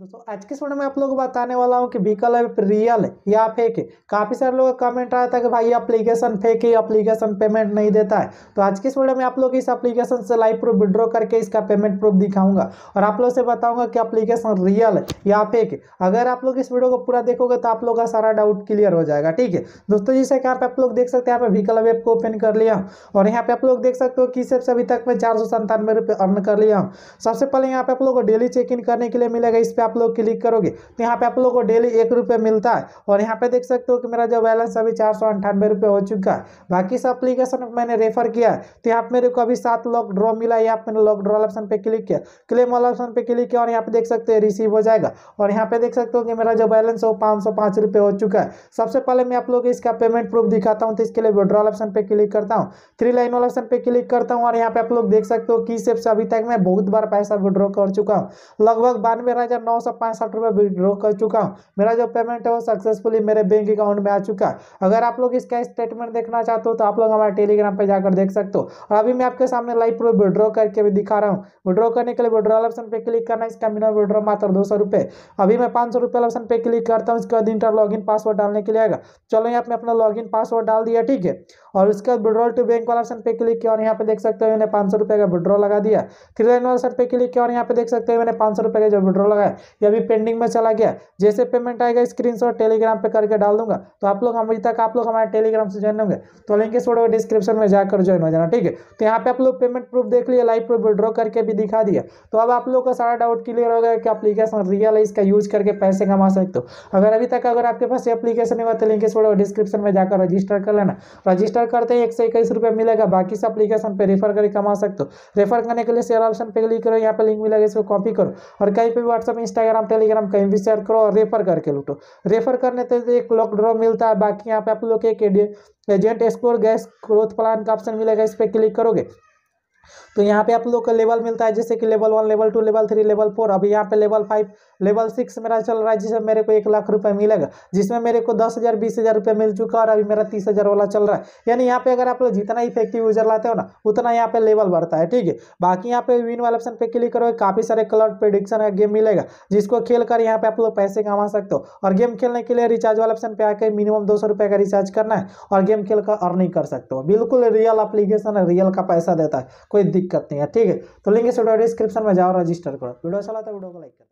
दोस्तों आज के वीडियो में आप लोगों को बताने वाला हूँ कि विकल्प रियल है या फेक है काफ़ी सारे लोगों का कमेंट आया था कि भाई एप्लीकेशन फेक है एप्लीकेशन पेमेंट नहीं देता है तो आज के वीडियो में आप लोग इस एप्लीकेशन से लाइव प्रूफ विड्रॉ करके इसका पेमेंट प्रूफ दिखाऊंगा और आप लोग से बताऊंगा कि एप्लीकेशन रियल है या फेक है अगर आप लोग इस वीडियो को पूरा देखोगे तो आप लोग का सारा डाउट क्लियर हो जाएगा ठीक है दोस्तों जैसे कि आप लोग देख सकते हैं यहाँ पे वीकल ऐप को ओपन कर लिया हूँ और यहाँ पे आप लोग देख सकते हो कि ऐप से अभी तक मैं चार सौ अर्न कर लिया हूँ सबसे पहले यहाँ पे आप लोग को डेली चेक इन करने के लिए मिलेगा इस पर आप लोग क्लिक करोगे तो यहाँ पे आप लोग को डेली एक रुपये मिलता है और यहाँ पे देख सकते हो कि मेरा जो बैलेंस अभी चार सौ अंठानवे रुपये हो चुका है बाकी सब अप्लीकेशन मैंने रेफर किया है तो यहाँ पे मेरे को अभी सात लॉक ड्रॉ मिला यहाँ मैंने लॉक ड्रॉ ऑप्शन पे क्लिक किया क्लेम वाला ऑप्शन पे क्लिक किया और यहाँ पे देख सकते हो रिसीव हो जाएगा और यहाँ पे देख सकते हो कि मेरा जो बैलेंस है वो पाँच हो चुका है सबसे पहले मैं आप लोग इसका पेमेंट प्रूफ दिखाता हूँ तो इसके लिए विड्रॉल ऑप्शन पर क्लिक करता हूँ थ्री लाइन वाला ऑप्शन पर क्लिक करता हूँ और यहाँ पे आप लोग देख सकते हो की सेप से अभी तक मैं बहुत बार पैसा विड्रॉ कर चुका हूँ लगभग बानवे हज़ार नौ सौ पैंसठ रुपये विड्रॉ कर चुका हूँ मेरा जो पेमेंट है वो सक्सेसफुली मेरे बैंक अकाउंट में आ चुका है अगर आप लोग इसका स्टेटमेंट देखना चाहते हो तो आप लोग हमारे टेलीग्राम पर जाकर देख सकते हो और अभी मैं आपके सामने लाइव प्रूफ विड्रॉ करके भी दिखा रहा हूँ विड्रॉ करने के लिए विड्रॉल ऑप्शन पर क्लिक करना इसका मिनिमम विड्रॉ मात्र दो सौ रुपये अभी मैं पाँच सौ रुपये ऑप्शन पर क्लिक करता हूँ इसके बाद इंटर इन पासवर्ड डालने के लिए आएगा चलो यहाँ पे अपना लॉगिन पासवर्ड डाल दिया ठीक है और उसके बाद विड्रॉल टू बैंक वाला ऑप्शन पे क्लिक किया और यहाँ पे देख सकते हो मैंने पाँच सौ रुपये का विड्रॉ लगा दिया थ्री लाइन वाला ऑप्शन पे क्लिक किया और यहाँ पे देख सकते हो मैंने पाँच सौ रुपये का जो विड्रॉ लगाया ये अभी पेंडिंग में चला गया जैसे पेमेंट आएगा स्क्रीन टेलीग्राम पर करके डाल दूंगा तो आप लोग अभी तक आप लोग हमारे टेलीग्राम से ज्वाइन होंगे तो लिंक इस वीडियो डिस्क्रिप्शन में जाकर ज्वाइन हो जाना ठीक है तो यहाँ पे आप लोग पेमेंट प्रूफ देख लिया लाइव प्रूफ विड्रॉ करके भी दिखा दिया तो अब आप लोग का सारा डाउट क्लियर होगा कि एप्लीकेशन रियल है इसका यूज करके पैसे कमा सकते हो अगर अभी तक अगर आपके पास एप्लीकेशन नहीं हुआ तो लिंक इस वीडियो डिस्क्रिप्शन में जाकर रजिस्टर कर लेना रजिस्टर करते ही एक सौ इक्कीस रुपये मिलेगा बाकी से एप्लीकेशन पर रेफर करके कमा सकते हो रेफर करने के लिए शेयर ऑप्शन पे क्लिक करो यहाँ पे लिंक मिलेगा इसको कॉपी करो और कहीं पर व्हाट्सअप इंस्टाग्राम टेलीग्राम कहीं भी शेयर करो और रेफर करके लूटो रेफर करने तो एक लॉक ड्रॉ मिलता है बाकी यहाँ पे आप लोग एक agent explore gas growth plan का ऑप्शन मिलेगा इस पर क्लिक करोगे तो यहाँ पे आप लोग का लेवल मिलता है जैसे कि level one level two level three level four अभी यहाँ पे लेवल फाइव लेवल सिक्स मेरा चल रहा है जिसमें मेरे को एक लाख रुपये मिलेगा जिसमें मेरे को दस हज़ार बीस हज़ार रुपये मिल चुका और अभी मेरा तीस हज़ार वाला चल रहा है यानी यहाँ पे अगर आप लोग जितना इफेक्टिव यूजर लाते हो ना उतना यहाँ पे लेवल बढ़ता है ठीक है बाकी यहाँ पे विन वाले ऑप्शन पे क्लिक करोगे काफ़ी सारे कलर प्रिडिक्शन का गेम मिलेगा जिसको खेल कर यहाँ पे आप लोग पैसे कमा सकते हो और गेम खेलने के लिए रिचार्ज वाले ऑप्शन पे आकर मिनिमम दो सौ का रिचार्ज करना है और गेम खेल कर अर्निंग कर सकते हो बिल्कुल रियल अप्लीकेशन है रियल का पैसा देता है कोई पिक करते हैं ठीक है तो लिंक इस वीडियो डिस्क्रिप्शन में जाओ रजिस्टर करो वीडियो अच्छा लगता है तो वीडियो को लाइक करो